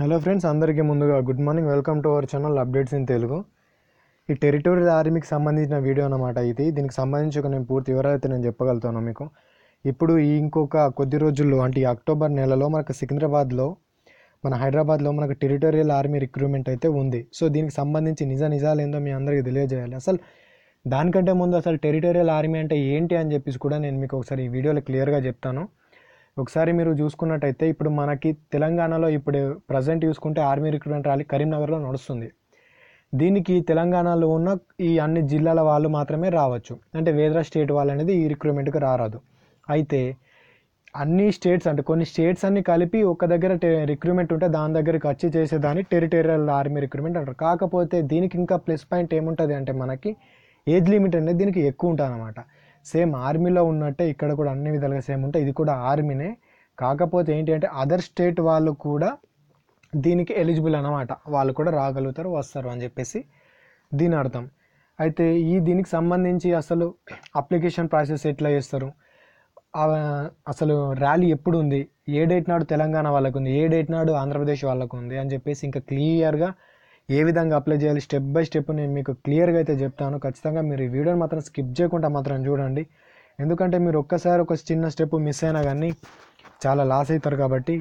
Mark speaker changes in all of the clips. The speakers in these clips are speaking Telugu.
Speaker 1: హలో ఫ్రెండ్స్ అందరికీ ముందుగా good morning welcome to our channel updates in Telugu ఈ టెరిటోరియల్ ఆర్మీకి సంబంధించిన వీడియో అనమాట ఇది దీనికి సంబంధించి ఒక నేను పూర్తి వివరాలు అయితే నేను చెప్పగలుగుతాను మీకు ఇప్పుడు ఈ ఇంకొక కొద్ది రోజుల్లో అంటే ఈ అక్టోబర్ నెలలో మనకు సికింద్రాబాద్లో మన హైదరాబాద్లో మనకు టెరిటోరియల్ ఆర్మీ రిక్రూట్మెంట్ అయితే ఉంది సో దీనికి సంబంధించి నిజ నిజాలు ఏందో మీ అందరికీ తెలియజేయాలి అసలు దానికంటే ముందు అసలు టెరిటోరియల్ ఆర్మీ అంటే ఏంటి అని చెప్పేసి కూడా నేను మీకు ఒకసారి ఈ వీడియోలో క్లియర్గా చెప్తాను ఒకసారి మీరు చూసుకున్నట్టయితే ఇప్పుడు మనకి తెలంగాణలో ఇప్పుడు ప్రజెంట్ చూసుకుంటే ఆర్మీ రిక్రూట్మెంట్ ర్యాలీ కరీంనగర్లో నడుస్తుంది దీనికి తెలంగాణలో ఉన్న ఈ అన్ని జిల్లాల వాళ్ళు మాత్రమే రావచ్చు అంటే వేరే స్టేట్ వాళ్ళు అనేది ఈ రిక్రూట్మెంట్కి రారాదు అయితే అన్ని స్టేట్స్ అంటే కొన్ని స్టేట్స్ అన్ని కలిపి ఒక దగ్గర రిక్రూట్మెంట్ ఉంటే దాని దగ్గరికి వచ్చి చేసేదాన్ని టెరిటోరియల్ ఆర్మీ రిక్రూట్మెంట్ అంటారు కాకపోతే దీనికి ఇంకా ప్లస్ పాయింట్ ఏముంటుంది అంటే మనకి ఏజ్ లిమిట్ అనేది దీనికి ఎక్కువ ఉంటుంది అనమాట సేమ్ ఆర్మీలో ఉన్నట్టే ఇక్కడ కూడా అన్ని విధాలుగా సేమ్ ఉంటాయి ఇది కూడా ఆర్మీనే కాకపోతే ఏంటి అంటే అదర్ స్టేట్ వాళ్ళు కూడా దీనికి ఎలిజిబుల్ అనమాట వాళ్ళు కూడా రాగలుగుతారు వస్తారు అని చెప్పేసి దీని అర్థం అయితే ఈ దీనికి సంబంధించి అసలు అప్లికేషన్ ప్రాసెస్ ఎట్లా చేస్తారు అసలు ర్యాలీ ఎప్పుడు ఉంది ఏ డేట్ నాడు తెలంగాణ వాళ్ళకు ఉంది ఏ డేట్ నాడు ఆంధ్రప్రదేశ్ వాళ్ళకు ఉంది అని చెప్పేసి ఇంకా క్లియర్గా ఏ విధంగా అప్లై చేయాలి స్టెప్ బై స్టెప్ నేను మీకు క్లియర్గా అయితే చెప్తాను ఖచ్చితంగా మీరు ఈ వీడియోని మాత్రం స్కిప్ చేయకుండా మాత్రం చూడండి ఎందుకంటే మీరు ఒక్కసారి ఒక చిన్న స్టెప్ మిస్ అయినా కానీ చాలా లాస్ అవుతారు కాబట్టి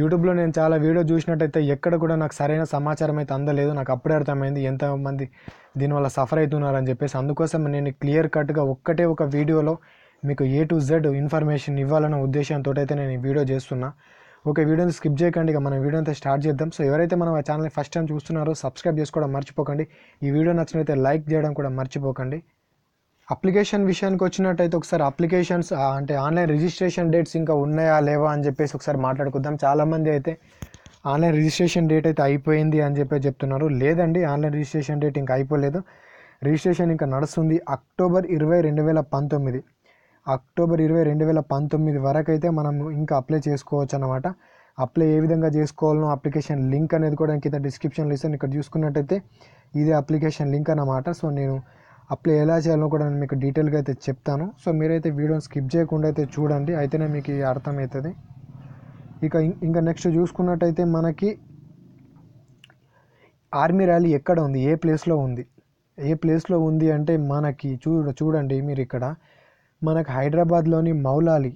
Speaker 1: యూట్యూబ్లో నేను చాలా వీడియో చూసినట్టయితే ఎక్కడ కూడా నాకు సరైన సమాచారం అయితే అందలేదు నాకు అప్పుడే అర్థమైంది ఎంతమంది దీనివల్ల సఫర్ అవుతున్నారని చెప్పేసి అందుకోసం నేను క్లియర్ కట్గా ఒక్కటే ఒక వీడియోలో మీకు ఏ టు జెడ్ ఇన్ఫర్మేషన్ ఇవ్వాలన్న ఉద్దేశంతో అయితే నేను ఈ వీడియో చేస్తున్నా ఓకే వీడియోని స్కిప్ చేయకండి ఇక మనం వీడియో అంతా స్టార్ట్ చేద్దాం సో ఎవరైతే మనం ఆ ఛానల్ని ఫస్ట్ టైం చూస్తున్నారో సబ్స్క్రైబ్ చేసుకోవడం మర్చిపోకండి ఈ వీడియో నచ్చినైతే లైక్ చేయడం కూడా మర్చిపోకండి అప్లికేషన్ విషయానికి వచ్చినట్టయితే ఒకసారి అప్లికేషన్స్ అంటే ఆన్లైన్ రిజిస్ట్రేషన్ డేట్స్ ఇంకా ఉన్నాయా లేవా అని చెప్పేసి ఒకసారి మాట్లాడుకుందాం చాలామంది అయితే ఆన్లైన్ రిజిస్ట్రేషన్ డేట్ అయితే అయిపోయింది అని చెప్పి చెప్తున్నారు లేదండి ఆన్లైన్ రిజిస్ట్రేషన్ డేట్ ఇంకా అయిపోలేదు రిజిస్ట్రేషన్ ఇంకా నడుస్తుంది అక్టోబర్ ఇరవై రెండు వేల పంతొమ్మిది అక్టోబర్ ఇరవై రెండు వేల పంతొమ్మిది వరకు అయితే మనం ఇంకా అప్లై చేసుకోవచ్చు అనమాట అప్లై ఏ విధంగా చేసుకోవాలనో అప్లికేషన్ లింక్ అనేది కూడా కింద డిస్క్రిప్షన్లో ఇస్తాను ఇక్కడ చూసుకున్నట్టయితే ఇదే అప్లికేషన్ లింక్ అనమాట సో నేను అప్లై ఎలా చేయాలో కూడా నేను మీకు డీటెయిల్గా అయితే చెప్తాను సో మీరైతే వీడియోని స్కిప్ చేయకుండా అయితే చూడండి అయితేనే మీకు అర్థమవుతుంది ఇక ఇంకా నెక్స్ట్ చూసుకున్నట్టయితే మనకి ఆర్మీ ర్యాలీ ఎక్కడ ఉంది ఏ ప్లేస్లో ఉంది ఏ ప్లేస్లో ఉంది అంటే మనకి చూ చూడండి మీరు ఇక్కడ మనకు హైదరాబాద్లోని మౌలాలి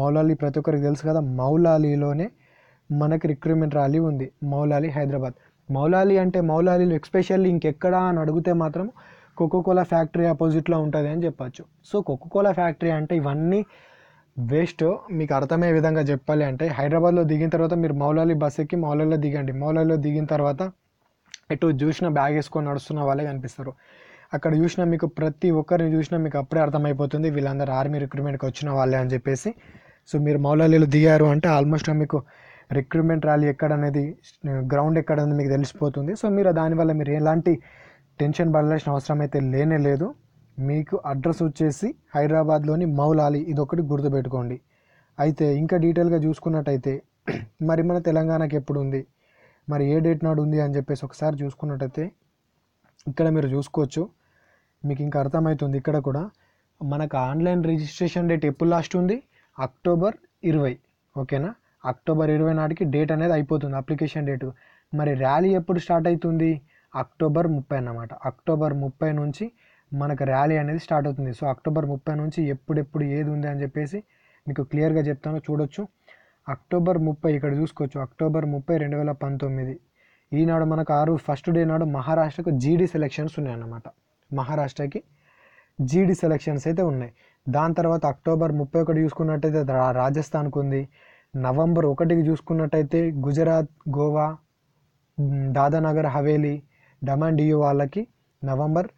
Speaker 1: మౌలాలి ప్రతి ఒక్కరికి తెలుసు కదా మౌలాలిలోనే మనకి రిక్రూట్మెంట్ ర్యాలీ ఉంది మౌలాలి హైదరాబాద్ మౌలాలి అంటే మౌలాలీలో ఎక్స్పెషల్లీ ఇంకెక్కడా అని అడిగితే మాత్రం కోకోకోలా ఫ్యాక్టరీ ఆపోజిట్లో ఉంటుంది అని చెప్పచ్చు సో కోకోకోలా ఫ్యాక్టరీ అంటే ఇవన్నీ వేస్ట్ మీకు అర్థమయ్యే విధంగా చెప్పాలి అంటే హైదరాబాద్లో దిగిన తర్వాత మీరు మౌలాలి బస్ ఎక్కి మౌలాలో దిగండి మౌలాలో దిగిన తర్వాత ఎటు చూసిన బ్యాగ్ వేసుకొని నడుస్తున్న వాళ్ళే కనిపిస్తారు అక్కడ చూసినా మీకు ప్రతి ఒక్కరిని చూసినా మీకు అప్పుడే అర్థమైపోతుంది వీళ్ళందరూ ఆర్మీ రిక్రూట్మెంట్కి వచ్చిన వాళ్ళే అని చెప్పేసి సో మీరు మౌలాలీలో దిగారు అంటే ఆల్మోస్ట్ మీకు రిక్రూట్మెంట్ ర్యాలీ ఎక్కడ అనేది గ్రౌండ్ ఎక్కడ అనేది మీకు తెలిసిపోతుంది సో మీరు దానివల్ల మీరు ఎలాంటి టెన్షన్ పడాల్సిన అవసరం అయితే లేనే లేదు మీకు అడ్రస్ వచ్చేసి హైదరాబాద్లోని మౌలాలి ఇది ఒకటి గుర్తుపెట్టుకోండి అయితే ఇంకా డీటెయిల్గా చూసుకున్నట్టయితే మరి మన తెలంగాణకి ఎప్పుడు ఉంది మరి ఏ డేట్ నాడు ఉంది అని చెప్పేసి ఒకసారి చూసుకున్నట్టయితే ఇక్కడ మీరు చూసుకోవచ్చు మీకు ఇంకా అర్థమవుతుంది ఇక్కడ కూడా మనకు ఆన్లైన్ రిజిస్ట్రేషన్ డేట్ ఎప్పుడు లాస్ట్ ఉంది అక్టోబర్ ఇరవై ఓకేనా అక్టోబర్ ఇరవై నాటికి డేట్ అనేది అయిపోతుంది అప్లికేషన్ డేటు మరి ర్యాలీ ఎప్పుడు స్టార్ట్ అవుతుంది అక్టోబర్ ముప్పై అన్నమాట అక్టోబర్ ముప్పై నుంచి మనకు ర్యాలీ అనేది స్టార్ట్ అవుతుంది సో అక్టోబర్ ముప్పై నుంచి ఎప్పుడెప్పుడు ఏది ఉంది అని చెప్పేసి మీకు క్లియర్గా చెప్తాను చూడొచ్చు అక్టోబర్ ముప్పై ఇక్కడ చూసుకోవచ్చు అక్టోబర్ ముప్పై రెండు వేల పంతొమ్మిది ఈనాడు మనకు ఆరు ఫస్ట్ డే నాడు మహారాష్ట్రకు జీడీ సెలెక్షన్స్ ఉన్నాయన్నమాట మహారాష్ట్రకి జీడీ సెలక్షన్స్ అయితే ఉన్నాయి దాని తర్వాత అక్టోబర్ ముప్పై ఒకటి చూసుకున్నట్టయితే రాజస్థాన్కు ఉంది నవంబర్ ఒకటికి చూసుకున్నట్టయితే గుజరాత్ గోవా దాదానగర్ హవేలీ డమాన్ డియూ వాళ్ళకి నవంబర్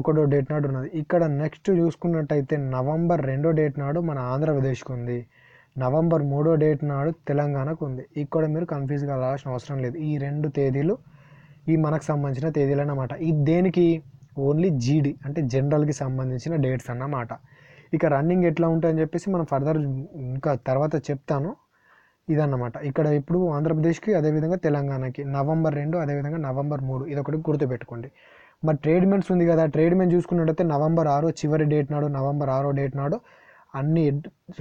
Speaker 1: ఒకటో డేట్ నాడు ఉన్నది ఇక్కడ నెక్స్ట్ చూసుకున్నట్టయితే నవంబర్ రెండో డేట్ నాడు మన ఆంధ్రప్రదేశ్కి ఉంది నవంబర్ మూడో డేట్ నాడు తెలంగాణకు ఉంది ఇక్కడ మీరు కన్ఫ్యూజ్ కావాల్సిన అవసరం లేదు ఈ రెండు తేదీలు ఈ మనకు సంబంధించిన తేదీలు అన్నమాట ఇది దేనికి ఓన్లీ జీడీ అంటే జనరల్కి సంబంధించిన డేట్స్ అన్నమాట ఇక రన్నింగ్ ఎట్లా ఉంటాయని చెప్పేసి మనం ఫర్దర్ ఇంకా తర్వాత చెప్తాను ఇదన్నమాట ఇక్కడ ఇప్పుడు ఆంధ్రప్రదేశ్కి అదేవిధంగా తెలంగాణకి నవంబర్ రెండు అదేవిధంగా నవంబర్ మూడు ఇదొకటి గుర్తుపెట్టుకోండి మరి ట్రేడ్మెంట్స్ ఉంది కదా ట్రేడ్మెంట్ చూసుకున్నట్టయితే నవంబర్ ఆరో చివరి డేట్ నాడు నవంబర్ ఆరో డేట్ నాడు అన్ని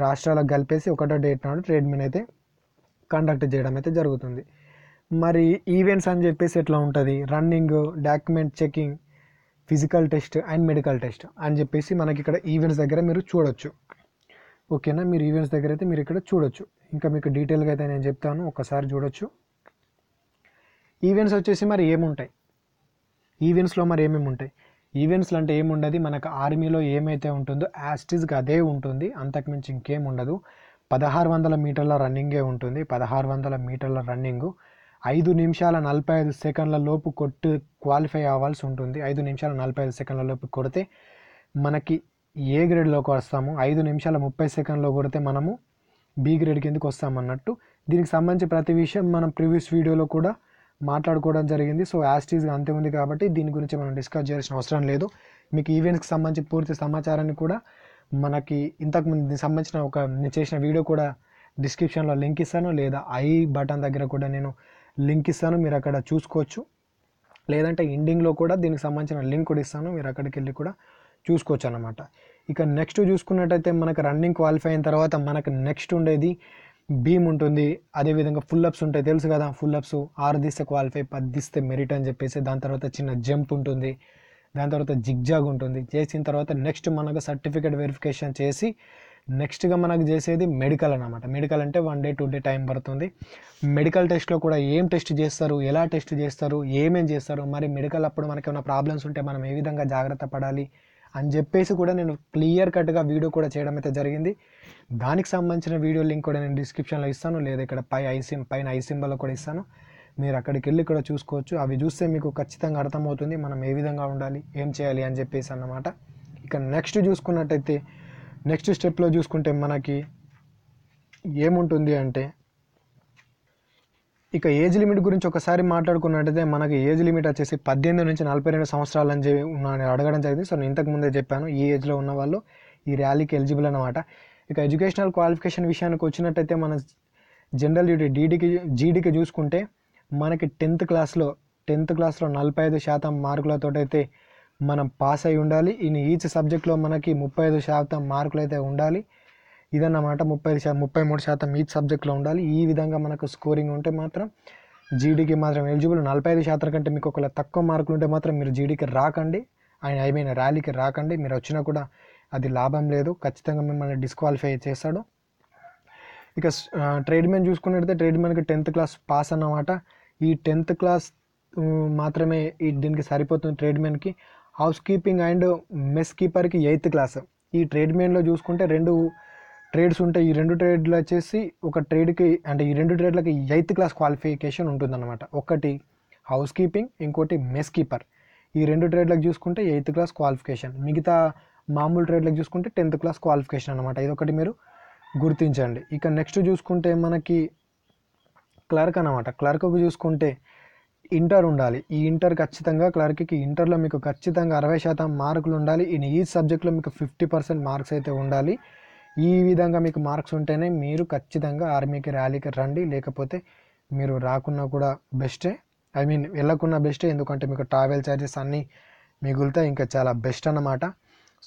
Speaker 1: రాష్ట్రాలకు కలిపేసి ఒకటో డేట్ నాడు ట్రేడ్మెంట్ అయితే కండక్ట్ చేయడం అయితే జరుగుతుంది మరి ఈవెంట్స్ అని చెప్పేసి ఎట్లా ఉంటుంది running document checking physical test and medical test అని చెప్పేసి మనకి ఇక్కడ ఈవెంట్స్ దగ్గర మీరు చూడొచ్చు ఓకేనా మీరు ఈవెంట్స్ దగ్గర అయితే మీరు ఇక్కడ చూడొచ్చు ఇంకా మీకు డీటెయిల్గా అయితే నేను చెప్తాను ఒకసారి చూడొచ్చు ఈవెంట్స్ వచ్చేసి మరి ఏముంటాయి ఈవెంట్స్లో మరి ఏమేమి ఉంటాయి ఈవెంట్స్లో అంటే ఏముండదు మనకు ఆర్మీలో ఏమైతే ఉంటుందో యాస్టిజ్గా అదే ఉంటుంది అంతకుమించి ఇంకేం ఉండదు పదహారు వందల మీటర్ల రన్నింగే ఉంటుంది పదహారు వందల మీటర్ల రన్నింగు ఐదు నిమిషాల నలభై ఐదు సెకండ్ల లోపు కొట్టు క్వాలిఫై అవ్వాల్సి ఉంటుంది ఐదు నిమిషాల నలభై ఐదు సెకండ్ల లోపు కొడితే మనకి ఏ గ్రేడ్లోకి వస్తాము ఐదు నిమిషాల ముప్పై సెకండ్లో కొడితే మనము బి గ్రేడ్ కిందకి వస్తామన్నట్టు దీనికి సంబంధించి ప్రతి విషయం మనం ప్రీవియస్ వీడియోలో కూడా మాట్లాడుకోవడం జరిగింది సో యాస్టీస్గా అంతే ఉంది కాబట్టి దీని గురించి మనం డిస్కస్ చేయాల్సిన అవసరం లేదు మీకు ఈవెంట్స్కి సంబంధించి పూర్తి సమాచారాన్ని కూడా మనకి ఇంతకుముందు సంబంధించిన ఒక నేను చేసిన వీడియో కూడా డిస్క్రిప్షన్లో లింక్ ఇస్తాను లేదా ఐ బటన్ దగ్గర కూడా నేను లింక్ ఇస్తాను మీరు అక్కడ చూసుకోవచ్చు లేదంటే ఎండింగ్లో కూడా దీనికి సంబంధించిన లింక్ కూడా ఇస్తాను మీరు అక్కడికి వెళ్ళి కూడా చూసుకోవచ్చు అనమాట ఇక నెక్స్ట్ చూసుకున్నట్టయితే మనకు రన్నింగ్ క్వాలిఫై అయిన తర్వాత మనకు నెక్స్ట్ ఉండేది బీమ్ ఉంటుంది అదేవిధంగా ఫుల్ అప్స్ ఉంటాయి తెలుసు కదా ఫుల్ అప్స్ ఆరు దిస్తే క్వాలిఫై పది దిస్తే మెరిట్ అని చెప్పేసి దాని తర్వాత చిన్న జంప్ ఉంటుంది దాని తర్వాత జిగ్జాగ్ ఉంటుంది చేసిన తర్వాత నెక్స్ట్ మనకు సర్టిఫికేట్ వెరిఫికేషన్ చేసి నెక్స్ట్గా మనకు చేసేది మెడికల్ అనమాట మెడికల్ అంటే one day two day time పడుతుంది మెడికల్ టెస్ట్లో కూడా ఏం టెస్ట్ చేస్తారు ఎలా టెస్ట్ చేస్తారు ఏమేం చేస్తారు మరి మెడికల్ అప్పుడు మనకి ఏమైనా ప్రాబ్లమ్స్ ఉంటే మనం ఏ విధంగా జాగ్రత్త పడాలి అని చెప్పేసి కూడా నేను క్లియర్ కట్గా వీడియో కూడా చేయడం అయితే జరిగింది దానికి సంబంధించిన వీడియో లింక్ కూడా నేను డిస్క్రిప్షన్లో ఇస్తాను లేదా ఇక్కడ పై ఐసిం పైన ఐసింబల్లో కూడా ఇస్తాను మీరు అక్కడికి వెళ్ళి కూడా చూసుకోవచ్చు అవి చూస్తే మీకు ఖచ్చితంగా అర్థమవుతుంది మనం ఏ విధంగా ఉండాలి ఏం చేయాలి అని చెప్పేసి అన్నమాట ఇక నెక్స్ట్ చూసుకున్నట్టయితే నెక్స్ట్ స్టెప్లో చూసుకుంటే మనకి ఏముంటుంది అంటే ఇక ఏజ్ లిమిట్ గురించి ఒకసారి మాట్లాడుకున్నట్టయితే మనకి ఏజ్ లిమిట్ వచ్చేసి పద్దెనిమిది నుంచి నలభై రెండు సంవత్సరాలు అని చెప్పి అడగడం జరిగింది సో నేను ఇంతకు ముందే చెప్పాను ఈ ఏజ్లో ఉన్న వాళ్ళు ఈ ర్యాలీకి ఎలిజిబుల్ అనమాట ఇక ఎడ్యుకేషనల్ క్వాలిఫికేషన్ విషయానికి వచ్చినట్టయితే మన జనరల్ డ్యూటీ డీడీకి జీడీకి చూసుకుంటే మనకి టెన్త్ క్లాస్లో టెన్త్ క్లాస్లో నలభై ఐదు శాతం మార్కులతో అయితే మనం పాస్ అయి ఉండాలి ఇన్ ఈచ్ సబ్జెక్ట్లో మనకి ముప్పై ఐదు శాతం మార్కులు అయితే ఉండాలి ఇదన్నమాట ముప్పై ఐదు ముప్పై మూడు శాతం ఈచ్ సబ్జెక్ట్లో ఉండాలి ఈ విధంగా మనకు స్కోరింగ్ ఉంటే మాత్రం జీడీకి మాత్రం ఎలిజిబుల్ నలభై ఐదు శాతం కంటే మీకు ఒకవేళ తక్కువ మార్కులు ఉంటే మాత్రం మీరు జీడీకి రాకండి ఆయన ఐ మీన్ ర్యాలీకి రాకండి మీరు వచ్చినా కూడా అది లాభం లేదు ఖచ్చితంగా మిమ్మల్ని డిస్క్వాలిఫై చేస్తాడు ఇక ట్రేడ్ మ్యాన్ చూసుకున్నట్టయితే ట్రేడ్ మ్యాన్కి టెన్త్ క్లాస్ పాస్ అన్నమాట ఈ టెన్త్ క్లాస్ మాత్రమే ఈ దీనికి సరిపోతుంది ట్రేడ్ మ్యాన్కి హౌస్ కీపింగ్ అండ్ మెస్ కీపర్కి ఎయిత్ క్లాస్ ఈ ట్రేడ్ మెయిన్లో చూసుకుంటే రెండు ట్రేడ్స్ ఉంటాయి ఈ రెండు ట్రేడ్లు వచ్చేసి ఒక ట్రేడ్కి అంటే ఈ రెండు ట్రేడ్లకి ఎయిత్ క్లాస్ క్వాలిఫికేషన్ ఉంటుందన్నమాట ఒకటి హౌస్ కీపింగ్ ఇంకోటి మెస్ కీపర్ ఈ రెండు ట్రేడ్లకు చూసుకుంటే ఎయిత్ క్లాస్ క్వాలిఫికేషన్ మిగతా మామూలు ట్రేడ్లకు చూసుకుంటే టెన్త్ క్లాస్ క్వాలిఫికేషన్ అనమాట ఇదొకటి మీరు గుర్తించండి ఇక నెక్స్ట్ చూసుకుంటే మనకి క్లర్క్ అనమాట క్లర్క్ చూసుకుంటే ఇంటర్ ఉండాలి ఈ ఇంటర్ ఖచ్చితంగా క్లర్క్కి ఇంటర్లో మీకు ఖచ్చితంగా అరవై శాతం మార్కులు ఉండాలి ఇన్ ఈ సబ్జెక్ట్లో మీకు ఫిఫ్టీ పర్సెంట్ మార్క్స్ అయితే ఉండాలి ఈ విధంగా మీకు మార్క్స్ ఉంటేనే మీరు ఖచ్చితంగా ఆర్మీకి ర్యాలీకి రండి లేకపోతే మీరు రాకున్నా కూడా బెస్టే ఐ మీన్ వెళ్ళకున్నా బెస్టే ఎందుకంటే మీకు ట్రావెల్ ఛార్జెస్ అన్నీ మిగులుతాయి ఇంకా చాలా బెస్ట్ అన్నమాట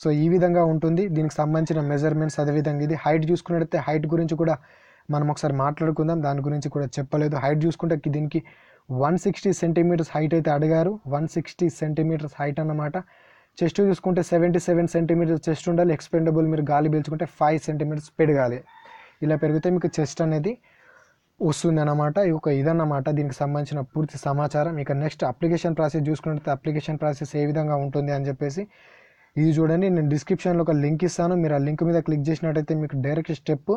Speaker 1: సో ఈ విధంగా ఉంటుంది దీనికి సంబంధించిన మెజర్మెంట్స్ అదేవిధంగా ఇది హైట్ చూసుకున్నట్టయితే హైట్ గురించి కూడా మనం ఒకసారి మాట్లాడుకుందాం దాని గురించి కూడా చెప్పలేదు హైట్ చూసుకుంటే దీనికి వన్ సిక్స్టీ సెంటీమీటర్స్ హైట్ అయితే అడిగారు వన్ సిక్స్టీ సెంటీమీటర్స్ హైట్ అన్నమాట చెస్ట్ చూసుకుంటే సెవెంటీ సెవెన్ సెంటీమీటర్స్ చెస్ట్ ఉండాలి ఎక్స్పెండబుల్ మీరు గాలి పీల్చుకుంటే ఫైవ్ సెంటీమీటర్స్ పెరగాలి ఇలా పెరిగితే మీకు చెస్ట్ అనేది వస్తుంది అనమాట ఇది ఒక ఇదన్నమాట దీనికి సంబంధించిన పూర్తి సమాచారం ఇక నెక్స్ట్ అప్లికేషన్ ప్రాసెస్ చూసుకున్నట్లయితే అప్లికేషన్ ప్రాసెస్ ఏ విధంగా ఉంటుంది అని చెప్పేసి ఇది చూడండి నేను డిస్క్రిప్షన్లో ఒక లింక్ ఇస్తాను మీరు ఆ లింక్ మీద క్లిక్ చేసినట్టయితే మీకు డైరెక్ట్ స్టెప్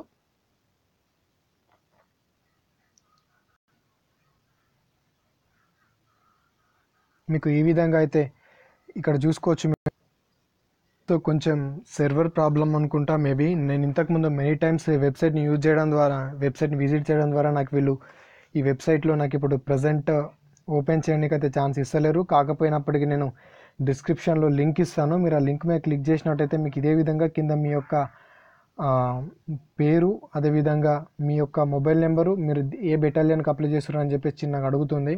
Speaker 1: మీకు ఈ విధంగా అయితే ఇక్కడ చూసుకోవచ్చు సో కొంచెం సర్వర్ ప్రాబ్లం అనుకుంటా మేబీ నేను ఇంతకుముందు మెనీ టైమ్స్ వెబ్సైట్ని యూజ్ చేయడం ద్వారా వెబ్సైట్ని విజిట్ చేయడం ద్వారా నాకు వీళ్ళు ఈ వెబ్సైట్లో నాకు ఇప్పుడు ప్రజెంట్ ఓపెన్ చేయడానికి అయితే ఛాన్స్ ఇస్తలేరు కాకపోయినప్పటికీ నేను డిస్క్రిప్షన్లో లింక్ ఇస్తాను మీరు ఆ లింక్ మీద క్లిక్ చేసినట్టయితే మీకు ఇదే విధంగా కింద మీ యొక్క పేరు అదేవిధంగా మీ యొక్క మొబైల్ నెంబరు మీరు ఏ బెటాలియన్కి అప్లై చేస్తున్నారు అని చెప్పేసి నాకు అడుగుతుంది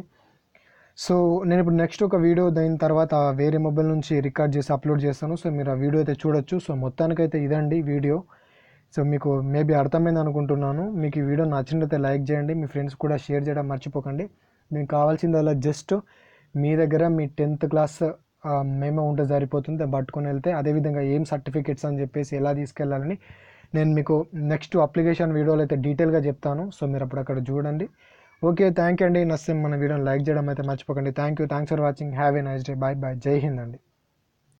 Speaker 1: సో నేను ఇప్పుడు నెక్స్ట్ ఒక వీడియో దాని తర్వాత వేరే మొబైల్ నుంచి రికార్డ్ చేసి అప్లోడ్ చేస్తాను సో మీరు ఆ వీడియో అయితే చూడొచ్చు సో మొత్తానికైతే ఇదండి వీడియో సో మీకు మేబీ అర్థమైంది అనుకుంటున్నాను మీకు ఈ వీడియో నచ్చినట్లయితే లైక్ చేయండి మీ ఫ్రెండ్స్ కూడా షేర్ చేయడం మర్చిపోకండి మీకు కావాల్సింది అలా జస్ట్ మీ దగ్గర మీ టెన్త్ క్లాస్ మేమో ఉంటే సరిపోతుంది పట్టుకొని వెళ్తే అదేవిధంగా ఏం సర్టిఫికేట్స్ అని చెప్పేసి ఎలా తీసుకెళ్ళాలని నేను మీకు నెక్స్ట్ అప్లికేషన్ వీడియోలో అయితే డీటెయిల్గా చెప్తాను సో మీరు అప్పుడు అక్కడ చూడండి ఓకే థ్యాంక్ యూ అండి నస్సిం మన వీడియోని లైక్ చేయడం అయితే మర్చిపోకండి thank you thanks for watching have a nice day bye bye Jai Hind అండి